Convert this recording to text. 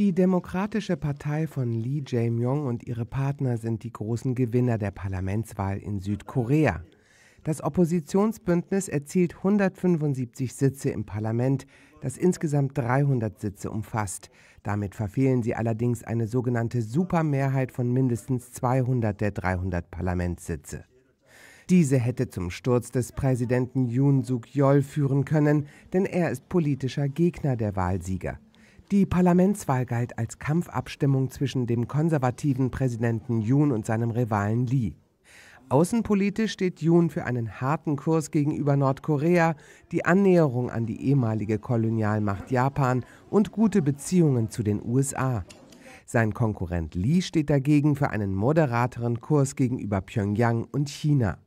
Die Demokratische Partei von Lee Jae-myung und ihre Partner sind die großen Gewinner der Parlamentswahl in Südkorea. Das Oppositionsbündnis erzielt 175 Sitze im Parlament, das insgesamt 300 Sitze umfasst. Damit verfehlen sie allerdings eine sogenannte Supermehrheit von mindestens 200 der 300 Parlamentssitze. Diese hätte zum Sturz des Präsidenten Yoon Suk-yeol führen können, denn er ist politischer Gegner der Wahlsieger. Die Parlamentswahl galt als Kampfabstimmung zwischen dem konservativen Präsidenten Yoon und seinem Rivalen Lee. Außenpolitisch steht Yoon für einen harten Kurs gegenüber Nordkorea, die Annäherung an die ehemalige Kolonialmacht Japan und gute Beziehungen zu den USA. Sein Konkurrent Lee steht dagegen für einen moderateren Kurs gegenüber Pyongyang und China.